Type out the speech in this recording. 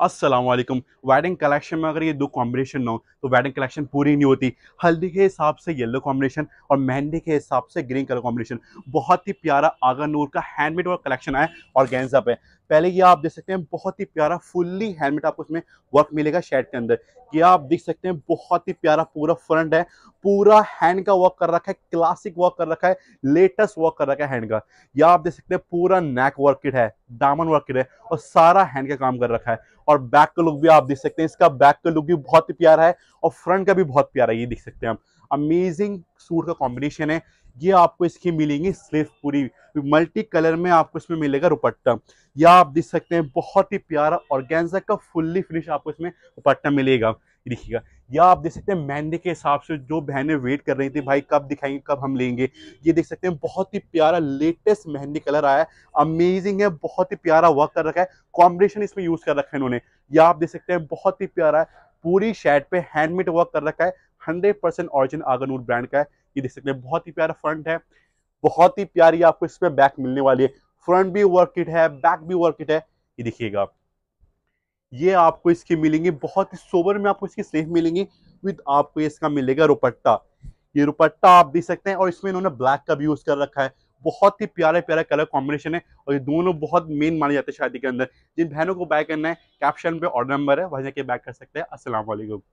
अस्सलाम वालेकुम wedding collection में अगर ये दो कॉम्बिनेशन ना हो तो वेडिंग कलेक्शन पूरी नहीं होती हल्दी के हिसाब से येलो कॉम्बिनेशन और मेहंदी के हिसाब से ग्रीन कलर कॉम्बिनेशन बहुत ही प्यारा आगा नूर का हैंडमेड वर्क कलेक्शन है और गेंजा पे पहले ये आप देख सकते हैं बहुत ही प्यारा फुल्ली हैंडमेड आपको इसमें वर्क मिलेगा शर्ट के अंदर ये आप देख सकते हैं बहुत ही प्यारा पूरा फ्रंट है पूरा हैंड का वर्क कर रखा है क्लासिक वर्क कर रखा है लेटेस्ट वर्क कर रखा है हैंड का या आप देख सकते हैं पूरा नेक वर्क है डामन वर्क है और सारा हैंड का काम कर रखा है और बैक का लुक भी आप देख सकते हैं इसका बैक का लुक भी बहुत ही प्यारा है और फ्रंट का भी बहुत प्यारा है ये देख सकते हैं हम अमेजिंग सूट का कॉम्बिनेशन है ये आपको इसकी मिलेंगी सिर्फ पूरी मल्टी कलर में आपको इसमें मिलेगा रुपट्टा या आप देख सकते हैं बहुत ही प्यारा ऑर्गेन्जा का फुल्ली फिनिश आपको इसमें रुपट्टा मिलेगा देखिएगा या आप देख सकते हैं मेहंदी के हिसाब से जो बहनें वेट कर रही थी भाई कब दिखाएंगे कब हम लेंगे ये देख सकते हैं बहुत ही प्यारा लेटेस्ट मेहंदी कलर आया है अमेजिंग है बहुत ही प्यारा वर्क कर रखा है कॉम्बिनेशन इसमें यूज़ कर रखा है इन्होंने या आप देख सकते हैं बहुत ही प्यारा है पूरी शेड पे हैंडमेड वर्क कर रखा है हंड्रेड परसेंट ऑरिजिन आगनूर ब्रांड का है ये देख सकते हैं बहुत ही प्यारा फ्रंट है बहुत ही प्यारी आपको इसमें बैक मिलने वाली है फ्रंट भी वर्क है बैक भी वर्क है ये देखिएगा ये आपको इसकी मिलेंगी बहुत ही सोबर में आपको इसकी सेफ मिलेंगी विद आपको इसका मिलेगा रुपट्टा ये रुपट्टा आप देख सकते हैं और इसमें इन्होंने ब्लैक का भी यूज कर रखा है बहुत ही प्यारे प्यारे कलर कॉम्बिनेशन है और ये दोनों बहुत मेन माने जाते हैं शादी के अंदर जिन बहनों को बाय करना है कैप्शन पे ऑर्डर नंबर है वहां जाके बाय कर सकते हैं असलम